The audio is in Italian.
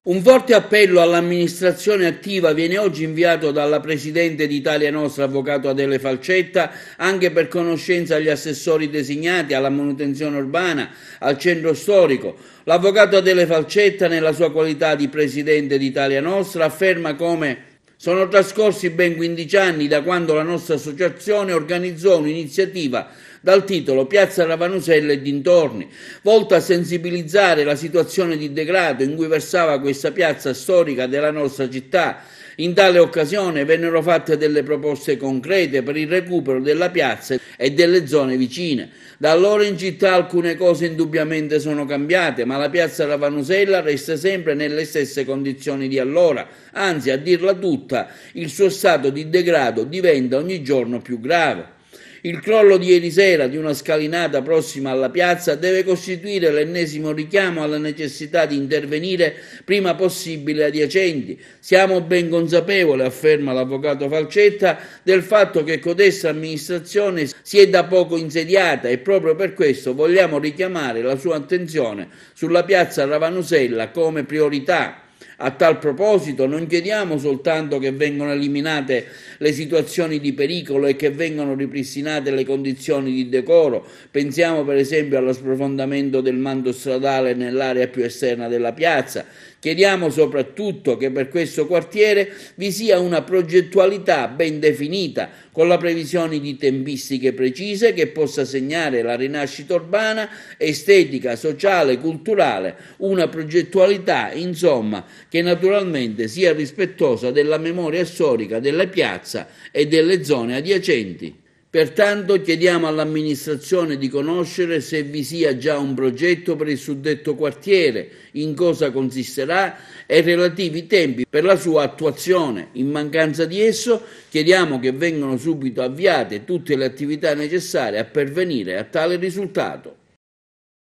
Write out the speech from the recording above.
Un forte appello all'amministrazione attiva viene oggi inviato dalla Presidente d'Italia Nostra, Avvocato Adele Falcetta, anche per conoscenza agli assessori designati alla manutenzione urbana, al centro storico. L'Avvocato Adele Falcetta, nella sua qualità di Presidente d'Italia Nostra, afferma come sono trascorsi ben 15 anni da quando la nostra associazione organizzò un'iniziativa dal titolo Piazza Ravanusella e dintorni, volta a sensibilizzare la situazione di degrado in cui versava questa piazza storica della nostra città. In tale occasione vennero fatte delle proposte concrete per il recupero della piazza e delle zone vicine. Da allora in città alcune cose indubbiamente sono cambiate, ma la piazza Ravanusella resta sempre nelle stesse condizioni di allora, anzi a dirla tutta il suo stato di degrado diventa ogni giorno più grave. Il crollo di ieri sera di una scalinata prossima alla piazza deve costituire l'ennesimo richiamo alla necessità di intervenire prima possibile adiacenti. Siamo ben consapevoli, afferma l'avvocato Falcetta, del fatto che codessa amministrazione si è da poco insediata e proprio per questo vogliamo richiamare la sua attenzione sulla piazza Ravanusella come priorità. A tal proposito non chiediamo soltanto che vengano eliminate le situazioni di pericolo e che vengano ripristinate le condizioni di decoro, pensiamo per esempio allo sprofondamento del mando stradale nell'area più esterna della piazza, Chiediamo soprattutto che per questo quartiere vi sia una progettualità ben definita, con la previsione di tempistiche precise che possa segnare la rinascita urbana, estetica, sociale, culturale, una progettualità, insomma, che naturalmente sia rispettosa della memoria storica della piazza e delle zone adiacenti. Pertanto chiediamo all'amministrazione di conoscere se vi sia già un progetto per il suddetto quartiere, in cosa consisterà e relativi tempi per la sua attuazione. In mancanza di esso chiediamo che vengano subito avviate tutte le attività necessarie a pervenire a tale risultato.